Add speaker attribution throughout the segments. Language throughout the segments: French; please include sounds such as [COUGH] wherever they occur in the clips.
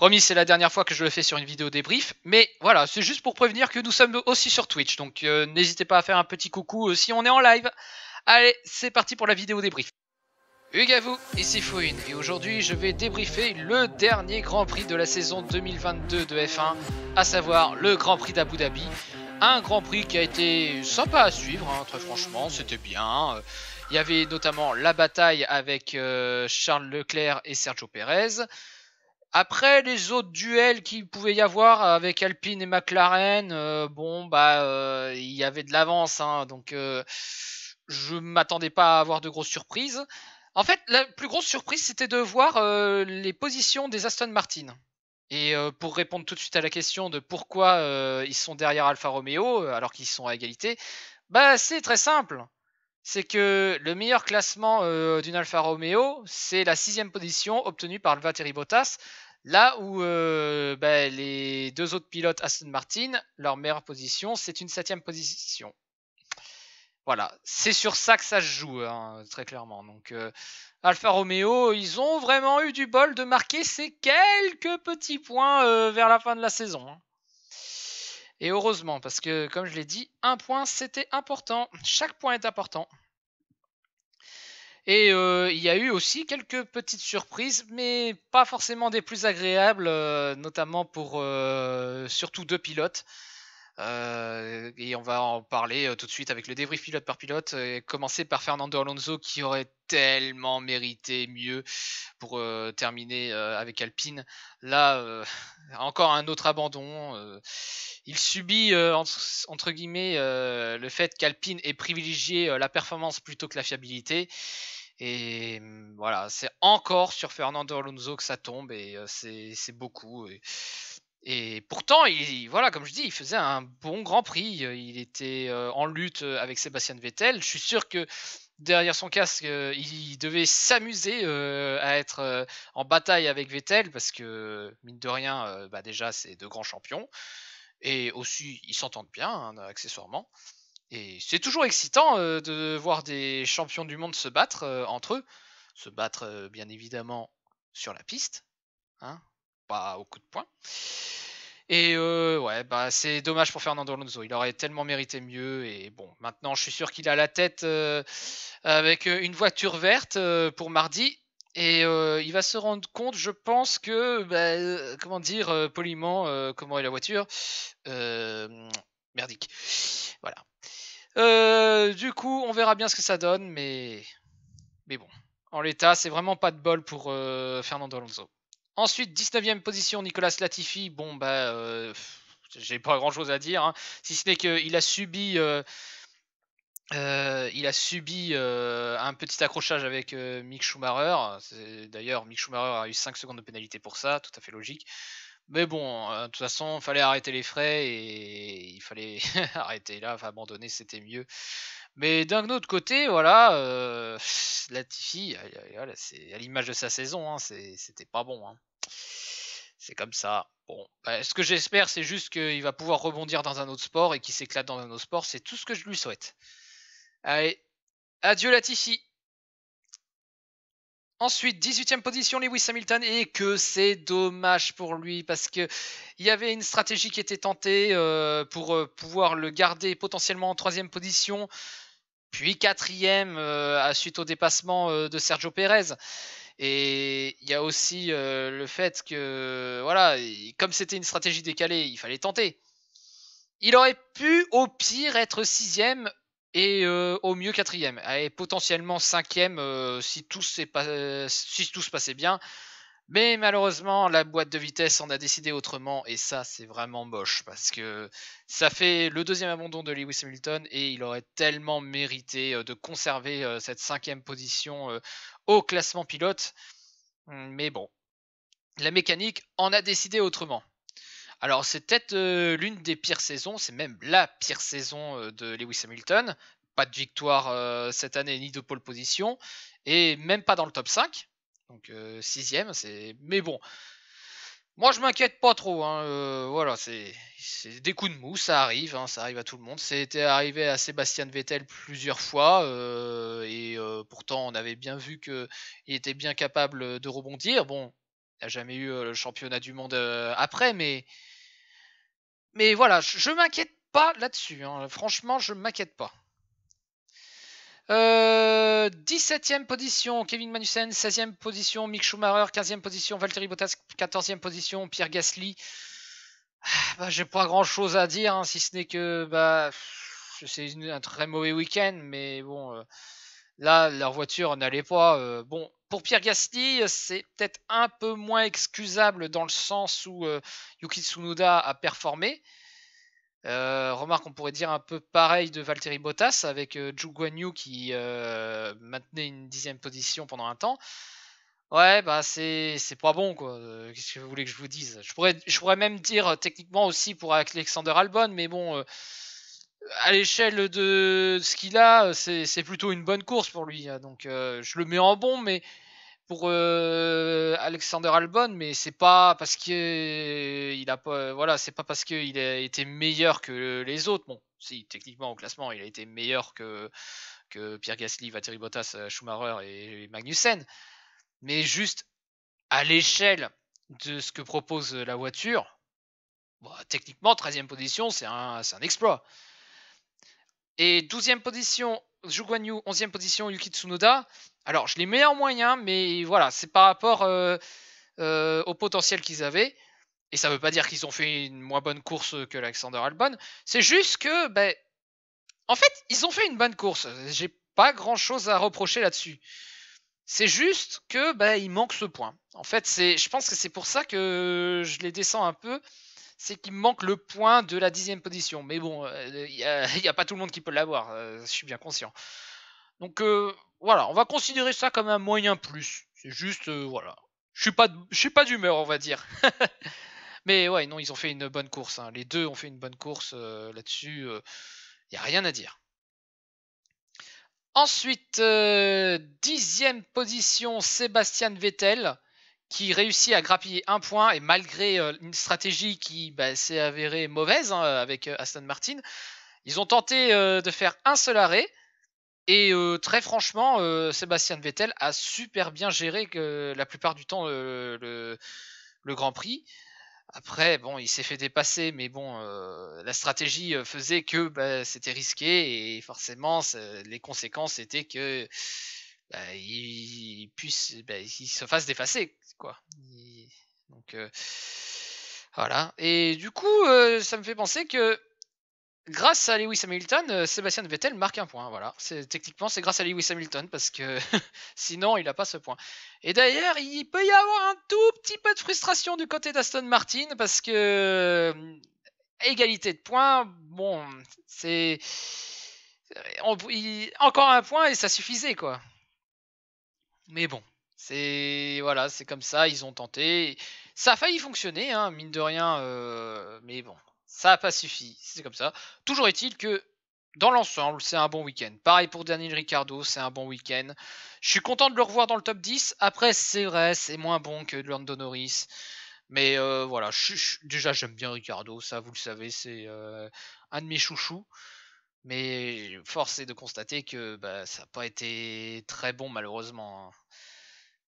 Speaker 1: Promis, c'est la dernière fois que je le fais sur une vidéo débrief, mais voilà, c'est juste pour prévenir que nous sommes aussi sur Twitch, donc euh, n'hésitez pas à faire un petit coucou si on est en live. Allez, c'est parti pour la vidéo débrief. Hugues à ici Fouine, et aujourd'hui je vais débriefer le dernier Grand Prix de la saison 2022 de F1, à savoir le Grand Prix d'Abu Dhabi. Un Grand Prix qui a été sympa à suivre, hein, très franchement, c'était bien. Il y avait notamment la bataille avec euh, Charles Leclerc et Sergio Perez. Après les autres duels qu'il pouvait y avoir avec Alpine et McLaren, euh, bon bah euh, il y avait de l'avance, hein, donc je euh, je m'attendais pas à avoir de grosses surprises. En fait, la plus grosse surprise c'était de voir les positions des Aston Martin. Et pour répondre tout de suite à la question de pourquoi ils sont derrière Alfa Romeo alors qu'ils sont à égalité, bah c'est très simple c'est que le meilleur classement euh, d'une Alfa Romeo, c'est la sixième position obtenue par Valtteri Bottas, là où euh, bah, les deux autres pilotes Aston Martin, leur meilleure position, c'est une septième position. Voilà, c'est sur ça que ça se joue, hein, très clairement. Donc, euh, Alfa Romeo, ils ont vraiment eu du bol de marquer ces quelques petits points vers la fin de la saison. Hein. Et heureusement, parce que comme je l'ai dit, un point c'était important. Chaque point est important. Et euh, il y a eu aussi quelques petites surprises, mais pas forcément des plus agréables, euh, notamment pour euh, surtout deux pilotes. et on va en parler tout de suite avec le débrief pilote par pilote. Et commencer par Fernando Alonso qui aurait tellement mérité mieux pour terminer avec Alpine. Là, [LAUGHS] encore un autre abandon. il subit entre, entre, guillemets le fait qu'Alpine ait privilégié la performance plutôt que la fiabilité. Et mm, voilà, c'est encore sur Fernando Alonso que ça tombe et euh, c'est beaucoup. Et, pourtant, voilà, comme je dis, il faisait un bon Grand Prix. Euh, il était euh, en lutte avec Sébastien Vettel. Je suis sûr que derrière son casque, il devait s'amuser à être en bataille avec Vettel parce que mine de rien, bah, déjà, c'est deux grands champions. Et aussi, ils s'entendent bien, hein, accessoirement. Et c'est toujours excitant euh, de voir des champions du monde se battre euh, entre eux. Se battre, euh, bien évidemment, sur la piste. Hein pas au coup de poing. Et ouais, bah, c'est dommage pour Fernando Alonso. Il aurait tellement mérité mieux. Et bon, maintenant, je suis sûr qu'il a la tête avec une voiture verte pour mardi. Et il va se rendre compte, je pense que, bah, comment dire poliment, comment est la voiture Merdique. Voilà. Euh, du coup, on verra bien ce que ça donne, mais, mais bon. En l'état, c'est vraiment pas de bol pour euh, Fernando Alonso. Ensuite, 19e position, Nicolas Latifi. Bon, bah, euh, j'ai pas grand chose à dire, hein. si ce n'est qu'il a subi. il a subi un petit accrochage avec Mick Schumacher. D'ailleurs, Mick Schumacher a eu 5 secondes de pénalité pour ça, tout à fait logique. Mais bon, hein, de toute façon, il fallait arrêter les frais et il fallait [LAUGHS] arrêter là, abandonner, c'était mieux. Mais d'un autre côté, voilà, euh, Latifi, [LAUGHS] c'est à l'image de sa saison, hein, c'était pas bon. Hein. C'est comme ça. Bon, bah, ce que j'espère, c'est juste qu'il va pouvoir rebondir dans un autre sport et qu'il s'éclate dans un autre sport. C'est tout ce que je lui souhaite. Allez, adieu Latifi. Ensuite, 18e position, Lewis Hamilton, et que c'est dommage pour lui, parce qu'il y avait une stratégie qui était tentée euh, pour euh, pouvoir le garder potentiellement en 3 position, puis 4 ème euh, suite au dépassement de Sergio Perez. Et il y a aussi le fait que, voilà, comme c'était une stratégie décalée, il fallait tenter. Il aurait pu, au pire, être sixième et euh, au mieux quatrième, et potentiellement cinquième euh, si, tout euh, si tout se passait bien. Mais malheureusement, la boîte de vitesse en a décidé autrement, et ça, c'est vraiment moche, parce que ça fait le deuxième abandon de Lewis Hamilton, et il aurait tellement mérité de conserver cette cinquième position au classement pilote. Hum, mais bon, la mécanique en a décidé autrement. Alors, c'est peut-être euh, l'une des pires saisons, c'est même la pire saison euh, de Lewis Hamilton. Pas de victoire euh, cette année, ni de pole position, et même pas dans le top 5. Donc, sixième, c'est. Mais bon. Moi, je m'inquiète pas trop. Hein, voilà, c'est des coups de mou, ça arrive, hein, ça arrive à tout le monde. C'était arrivé à Sébastien Vettel plusieurs fois, et pourtant, on avait bien vu qu'il était bien capable de rebondir. Bon, il jamais eu euh, le championnat du monde euh, après, mais. Mais voilà, je, m'inquiète pas là-dessus. Hein. Franchement, je m'inquiète pas. 17e euh, position, Kevin Magnussen. 16e position, Mick Schumacher. 15e position, Valtteri Bottas. 14e position, Pierre Gasly. Ah, bah, j'ai pas grand chose à dire, hein, si ce n'est que bah, c'est un très mauvais week-end, mais bon. Là, leur voiture n'allait pas. Euh, bon, pour Pierre Gasly, euh, c'est peut-être un peu moins excusable dans le sens où euh, Yuki Tsunoda a performé. remarque, on pourrait dire un peu pareil de Valtteri Bottas avec Zhu Guanyu qui maintenait une dixième position pendant un temps. Ouais, bah c'est, pas bon quoi. Qu'est-ce que vous voulez que je vous dise je pourrais, je pourrais même dire techniquement aussi pour Alexander Albon, mais bon, à l'échelle de ce qu'il a, c'est plutôt une bonne course pour lui. Hein. Donc euh, je le mets en bon, mais pour euh, Alexander Albon, mais c'est pas parce que il a pas, voilà, c'est pas parce qu'il a été meilleur que les autres. Bon, si techniquement au classement, il a été meilleur que Pierre Gasly, Valtteri Bottas, Schumacher et Magnussen, mais juste à l'échelle de ce que propose la voiture, bah, techniquement, 13e position, c'est un exploit. Et 12e position, Zhu 11e position, Yuki Tsunoda. Alors, je les mets en moyen, mais voilà, c'est par rapport euh, euh, au potentiel qu'ils avaient. Et ça ne veut pas dire qu'ils ont fait une moins bonne course que l'Alexander Albon. C'est juste que, ben, en fait, ils ont fait une bonne course. J'ai pas grand chose à reprocher là-dessus. C'est juste que, ben, il manque ce point. En fait, je pense que c'est pour ça que je les descends un peu c'est qu'il manque le point de la dixième position. Mais bon, euh, il n'y [LAUGHS] a, pas tout le monde qui peut l'avoir, euh, je suis bien conscient. Donc euh, voilà, on va considérer ça comme un moyen plus. C'est juste, voilà. Je suis suis pas d'humeur, on va dire. [LAUGHS] Mais ouais, non, ils ont fait une bonne course. Hein. Les deux ont fait une bonne course là-dessus. Il y n'y a rien à dire. Ensuite, dixième position, Sébastien Vettel qui réussit à grappiller un point et malgré euh, une stratégie qui bah, s'est avérée mauvaise hein, avec euh, Aston Martin, ils ont tenté euh, de faire un seul arrêt. Et très franchement, Sébastien Vettel a super bien géré la plupart du temps le, Grand Prix. Après, bon, il s'est fait dépasser, mais bon, la stratégie faisait que bah, c'était risqué et forcément, les conséquences étaient que bah, il, bah, se fasse défacer quoi. donc euh, voilà. Et du coup, euh, ça me fait penser que grâce à Lewis Hamilton, euh, Sébastien Vettel marque un point. Voilà. C'est, techniquement, c'est grâce à Lewis Hamilton parce que [LAUGHS] sinon, il n'a pas ce point. Et d'ailleurs, il peut y avoir un tout petit peu de frustration du côté d'Aston Martin parce que égalité de points, bon, c'est encore un point et ça suffisait quoi. Mais bon, c'est voilà, c'est comme ça, ils ont tenté. Ça a failli fonctionner, hein, mine de rien, euh, mais bon, ça n'a pas suffi, c'est comme ça. Toujours est-il que dans l'ensemble, c'est un bon week-end. Pareil pour Daniel Ricardo, c'est un bon week-end. Je suis content de le revoir dans le top 10. Après, c'est vrai, c'est moins bon que Lando Norris. Mais euh, voilà, déjà j'aime bien Ricardo, ça vous le savez, c'est euh, un de mes chouchous. Mais force est de constater que bah, ça n'a pas été très bon malheureusement. Hein.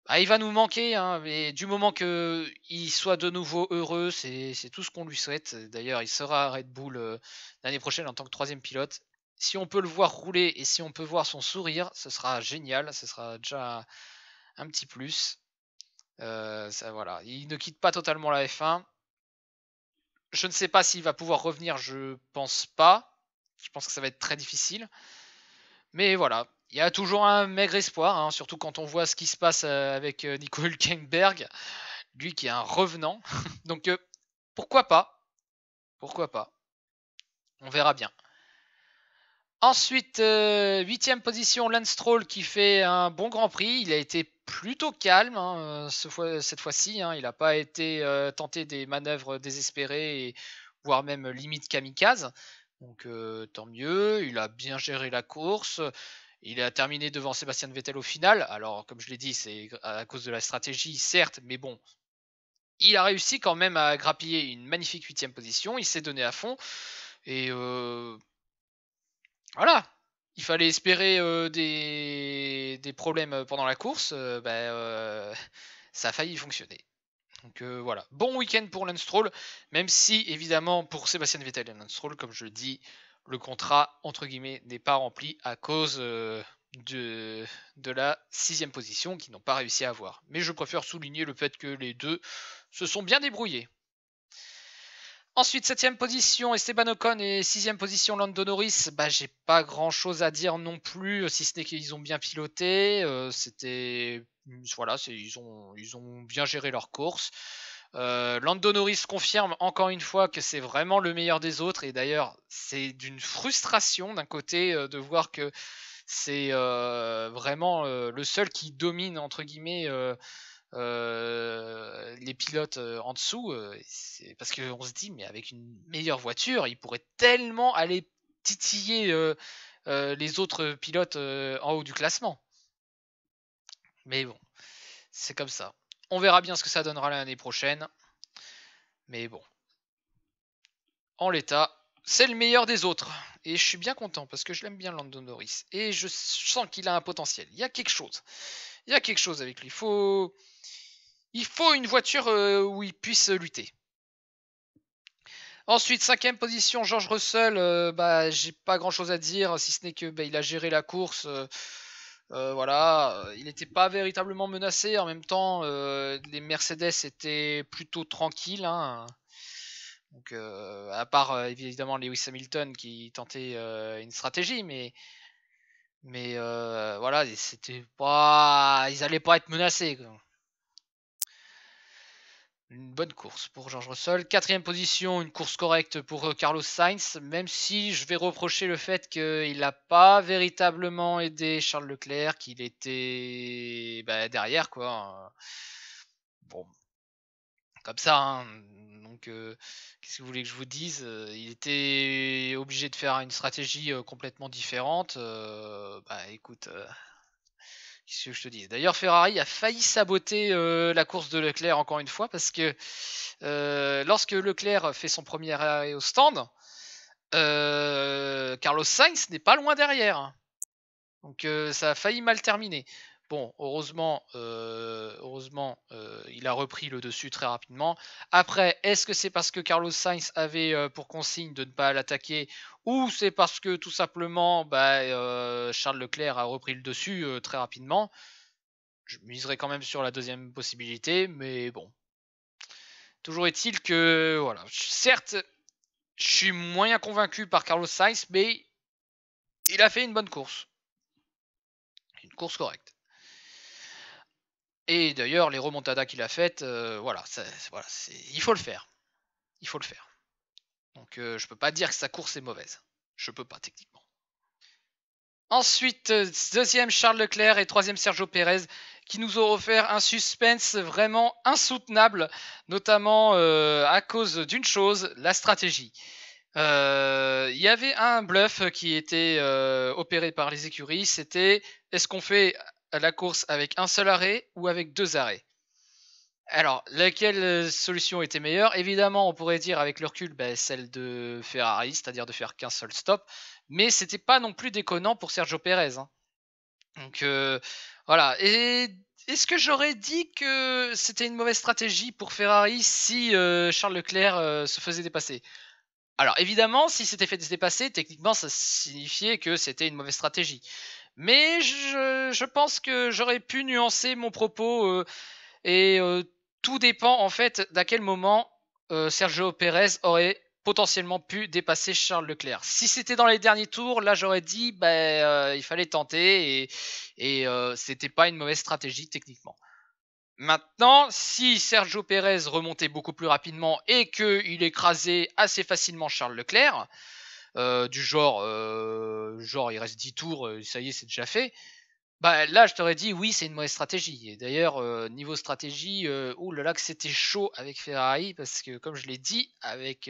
Speaker 1: Ah, il va nous manquer, hein, mais du moment qu'il soit de nouveau heureux, c'est tout ce qu'on lui souhaite. D'ailleurs, il sera à Red Bull euh, l'année prochaine en tant que troisième pilote. Si on peut le voir rouler et si on peut voir son sourire, ce sera génial, ce sera déjà un petit plus. Euh, voilà. Il ne quitte pas totalement la F1. Je ne sais pas s'il va pouvoir revenir, je pense pas je pense que ça va être très difficile. Mais voilà, il y a toujours un maigre espoir, hein, surtout quand on voit ce qui se passe euh, avec euh, Nico Hülkenberg, lui qui est un revenant. [LAUGHS] Donc euh, pourquoi pas Pourquoi pas On verra bien. Ensuite, huitième position, Lance Stroll qui fait un bon Grand Prix. Il a été plutôt calme hein, cette fois-ci. Hein. Il n'a pas été tenter tenté des manœuvres désespérées, voire même limite kamikaze. Donc euh, tant mieux, il a bien géré la course. Il a terminé devant Sébastien Vettel au final. Alors, comme je l'ai dit, c'est à cause de la stratégie, certes, mais bon. Il a réussi quand même à grappiller une magnifique huitième position. Il s'est donné à fond. Et euh, voilà. Il fallait espérer euh, des, problèmes pendant la course. Ben, ça a failli fonctionner. Donc euh, voilà, bon week-end pour Lance même si évidemment pour Sébastien Vettel et Lance comme je le dis, le contrat entre guillemets n'est pas rempli à cause euh, de, de la sixième position qu'ils n'ont pas réussi à avoir. Mais je préfère souligner le fait que les deux se sont bien débrouillés. Ensuite, septième position, Esteban Ocon et sixième position, Lando Norris. Bah, j'ai pas grand chose à dire non plus, si ce n'est qu'ils ont bien piloté. Euh, c'était voilà, ils ont, ont bien géré leur course. Euh, Lando Norris confirme encore une fois que c'est vraiment le meilleur des autres et d'ailleurs c'est d'une frustration d'un côté euh, de voir que c'est euh, vraiment euh, le seul qui domine entre guillemets les pilotes en dessous parce qu'on se dit mais avec une meilleure voiture il pourrait tellement aller titiller les autres pilotes en haut du classement mais bon, c'est comme ça. On verra bien ce que ça donnera l'année prochaine. Mais bon. En l'état, c'est le meilleur des autres. Et je suis bien content parce que je l'aime bien Landon Norris. Et je sens qu'il a un potentiel. Il y a quelque chose. Il y a quelque chose avec lui. Il faut, il faut une voiture euh, où il puisse lutter. Ensuite, cinquième position, George Russell. Euh, bah, j'ai pas grand chose à dire, si ce n'est que bah, il a géré la course. Euh, euh, voilà, euh, il n'était pas véritablement menacé. En même temps, euh, les Mercedes étaient plutôt tranquilles. Hein. Donc, à part évidemment Lewis Hamilton qui tentait une stratégie, mais mais voilà, c'était pas, ils allaient pas être menacés une bonne course pour George Russell. Quatrième position, une course correcte pour euh, Carlos Sainz, même si je vais reprocher le fait qu'il n'a pas véritablement aidé Charles Leclerc, qu'il était bah, derrière, quoi. Bon, comme ça. Hein. Donc, euh, qu'est-ce que vous voulez que je vous dise Il était obligé de faire une stratégie euh, complètement différente. bah, écoute. D'ailleurs, Ferrari a failli saboter euh, la course de Leclerc encore une fois parce que euh, lorsque Leclerc fait son premier arrêt au stand, euh, Carlos Sainz n'est pas loin derrière. Donc ça a failli mal terminer. Bon, heureusement, euh, heureusement euh, il a repris le dessus très rapidement. Après, est-ce que c'est parce que Carlos Sainz avait euh, pour consigne de ne pas l'attaquer ou c'est parce que tout simplement bah, Charles Leclerc a repris le dessus très rapidement Je miserai quand même sur la deuxième possibilité, mais bon. Toujours est-il que, voilà, certes, je suis moins convaincu par Carlos Sainz, mais il a fait une bonne course. Une course correcte. Et d'ailleurs, les remontadas qu'il a faites, euh, voilà, il faut le faire. Il faut le faire. Donc euh, je peux pas dire que sa course est mauvaise. Je peux pas techniquement. Ensuite, euh, deuxième Charles Leclerc et troisième Sergio Pérez qui nous ont offert un suspense vraiment insoutenable, notamment à cause d'une chose, la stratégie. Il y avait un bluff qui était opéré par les écuries, c'était est-ce qu'on fait la course avec un seul arrêt ou avec deux arrêts. Alors, laquelle euh, solution était meilleure Évidemment, on pourrait dire avec le recul bah, celle de Ferrari, c'est-à-dire de faire qu'un seul stop, mais c'était pas non plus déconnant pour Sergio Perez. Hein. Donc euh, voilà. Et est-ce que j'aurais dit que c'était une mauvaise stratégie pour Ferrari si euh, Charles Leclerc se faisait dépasser alors évidemment, si c'était fait dépasser, techniquement, ça signifiait que c'était une mauvaise stratégie. Mais je, pense que j'aurais pu nuancer mon propos euh, et euh, tout dépend en fait d'à quel moment euh, Sergio Pérez aurait potentiellement pu dépasser Charles Leclerc. Si c'était dans les derniers tours, là j'aurais dit ben, il fallait tenter et, et c'était pas une mauvaise stratégie techniquement. Maintenant, si Sergio Pérez remontait beaucoup plus rapidement et qu'il écrasait assez facilement Charles Leclerc, du genre genre il reste 10 tours, euh, ça y est, c'est déjà fait. Bah là, je t'aurais dit oui, c'est une mauvaise stratégie. Et d'ailleurs, euh, niveau stratégie, oh là là que c'était chaud avec Ferrari parce que comme je l'ai dit, avec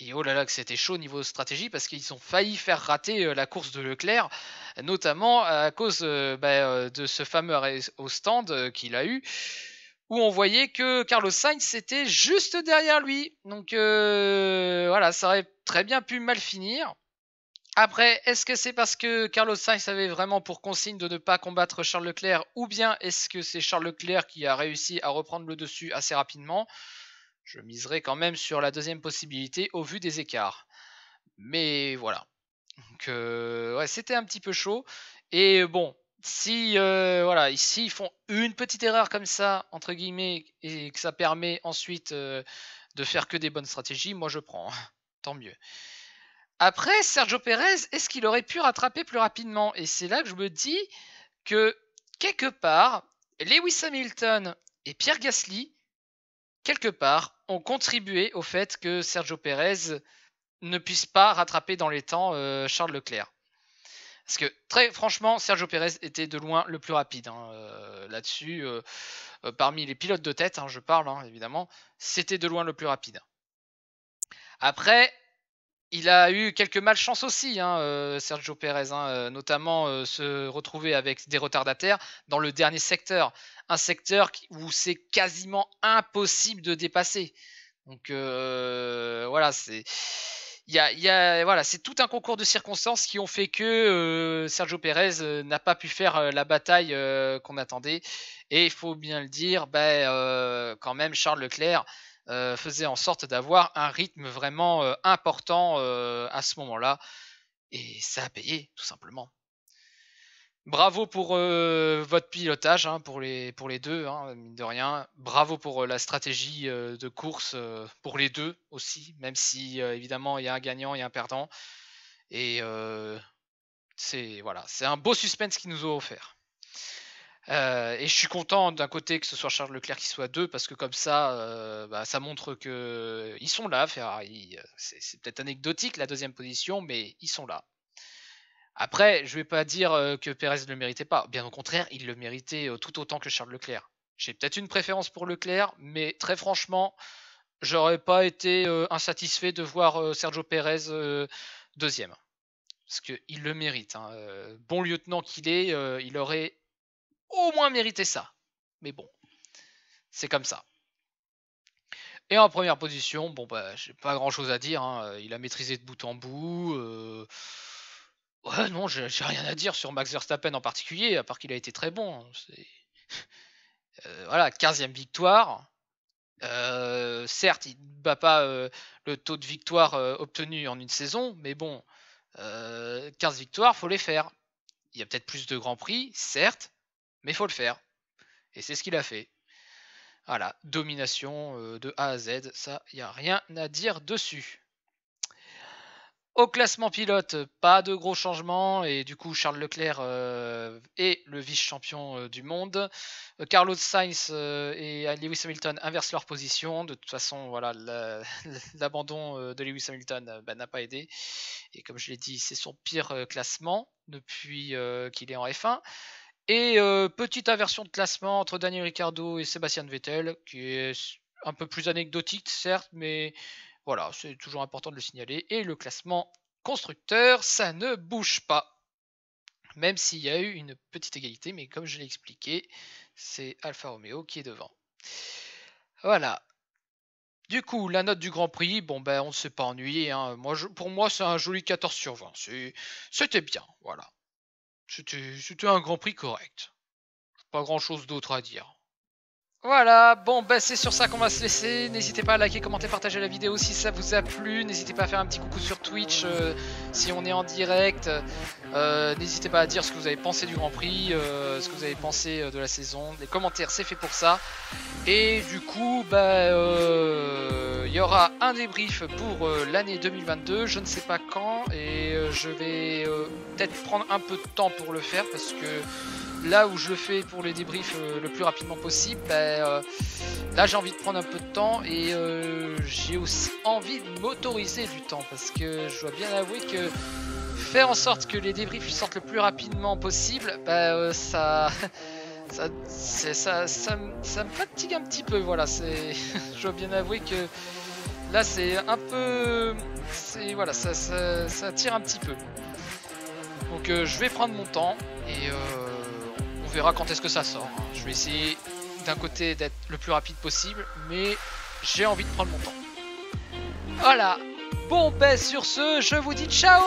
Speaker 1: Et oh là là que c'était chaud niveau stratégie parce qu'ils ont failli faire rater la course de Leclerc, notamment à cause bah, de ce fameux au stand qu'il a eu où on voyait que Carlos Sainz était juste derrière lui. Donc euh, voilà, ça aurait très bien pu mal finir. Après, est-ce que c'est parce que Carlos Sainz avait vraiment pour consigne de ne pas combattre Charles Leclerc ou bien est-ce que c'est Charles Leclerc qui a réussi à reprendre le dessus assez rapidement Je miserai quand même sur la deuxième possibilité au vu des écarts. Mais voilà. Donc euh, ouais, c'était un petit peu chaud. Et bon, si euh, voilà, ici ils font une petite erreur comme ça entre guillemets et que ça permet ensuite euh, de faire que des bonnes stratégies, moi je prends. [LAUGHS] Tant mieux. Après, Sergio Pérez, est-ce qu'il aurait pu rattraper plus rapidement Et c'est là que je me dis que quelque part, Lewis Hamilton et Pierre Gasly, quelque part, ont contribué au fait que Sergio Pérez ne puisse pas rattraper dans les temps euh, Charles Leclerc. Parce que très franchement, Sergio Pérez était de loin le plus rapide hein, euh, là-dessus. Euh, euh, parmi les pilotes de tête, hein, je parle hein, évidemment, c'était de loin le plus rapide. Après, il a eu quelques malchances aussi, Sergio Pérez, notamment se retrouver avec des retardataires dans le dernier secteur. Un secteur où c'est quasiment impossible de dépasser. Donc voilà, c'est voilà, c'est tout un concours de circonstances qui ont fait que euh, Sergio Pérez euh, n'a pas pu faire euh, la bataille qu'on attendait. Et il faut bien le dire, ben quand même, Charles Leclerc faisait en sorte d'avoir un rythme vraiment important à ce moment-là. Et ça a payé, tout simplement. Bravo pour euh, votre pilotage, hein, pour, les, pour les deux, hein, mine de rien. Bravo pour euh, la stratégie euh, de course pour les deux aussi, même si évidemment il y a un gagnant et un perdant. Et c'est voilà, c'est un beau suspense qu'ils nous ont offert. et je suis content d'un côté que ce soit Charles Leclerc qui soit deux, parce que comme ça, bah, ça montre que ils sont là. Ferrari, c'est peut-être anecdotique la deuxième position, mais ils sont là. Après, je ne vais pas dire euh, que Pérez ne le méritait pas. Bien au contraire, il le méritait euh, tout autant que Charles Leclerc. J'ai peut-être une préférence pour Leclerc, mais très franchement, j'aurais pas été euh, insatisfait de voir Sergio Pérez deuxième. Parce qu'il le mérite. Hein. bon lieutenant qu'il est, il aurait au moins mérité ça. Mais bon, c'est comme ça. Et en première position, bon bah j'ai pas grand chose à dire, hein. il a maîtrisé de bout en bout. Ouais, non, j'ai rien à dire sur Max Verstappen en particulier, à part qu'il a été très bon. Hein, [LAUGHS] euh, voilà, 15e victoire. Euh, certes, il ne bat pas euh, le taux de victoire obtenu en une saison, mais bon, 15 victoires, faut les faire. Il y a peut-être plus de grands prix, certes, mais faut le faire. Et c'est ce qu'il a fait. Voilà, domination de A à Z, ça, il n'y a rien à dire dessus. Au classement pilote, pas de gros changements et du coup Charles Leclerc euh, est le vice-champion euh, du monde. Euh, Carlos Sainz et Lewis Hamilton inversent leur position. De toute façon, voilà, [LAUGHS] l'abandon de Lewis Hamilton bah, n'a pas aidé. Et comme je l'ai dit, c'est son pire classement depuis qu'il est en F1. Et petite inversion de classement entre Daniel Ricciardo et Sébastien Vettel, qui est un peu plus anecdotique certes, mais voilà, c'est toujours important de le signaler. Et le classement constructeur, ça ne bouge pas. Même s'il y a eu une petite égalité, mais comme je l'ai expliqué, c'est Alfa Romeo qui est devant. Voilà. Du coup, la note du Grand Prix, bon ben on ne s'est pas ennuyé. Hein. Moi, pour moi, c'est un joli 14 sur 20. C'était bien, voilà. C'était un Grand Prix correct. Pas grand chose d'autre à dire. Voilà, bon bah c'est sur ça qu'on va se laisser, n'hésitez pas à liker, commenter, partager la vidéo si ça vous a plu, n'hésitez pas à faire un petit coucou sur Twitch euh, si on est en direct, euh, n'hésitez pas à dire ce que vous avez pensé du Grand Prix, euh, ce que vous avez pensé de la saison, les commentaires c'est fait pour ça, et du coup bah il y aura un débrief pour l'année 2022, je ne sais pas quand, et je vais peut-être prendre un peu de temps pour le faire parce que là où je le fais pour les débriefs euh, le plus rapidement possible, ben, euh, là j'ai envie de prendre un peu de temps et euh, j'ai aussi envie de m'autoriser du temps parce que je dois bien avouer que faire en sorte que les débriefs sortent le plus rapidement possible, ben, [LAUGHS] ça, ça, ça, me, fatigue un petit peu. Voilà, c'est, [LAUGHS] je dois bien avouer que là c'est un peu, voilà, ça, ça, ça tire un petit peu. Donc je vais prendre mon temps et on verra quand est-ce que ça sort. Hein. Je vais essayer d'un côté d'être le plus rapide possible, mais j'ai envie de prendre mon temps. Voilà Bon ben sur ce, je vous dis ciao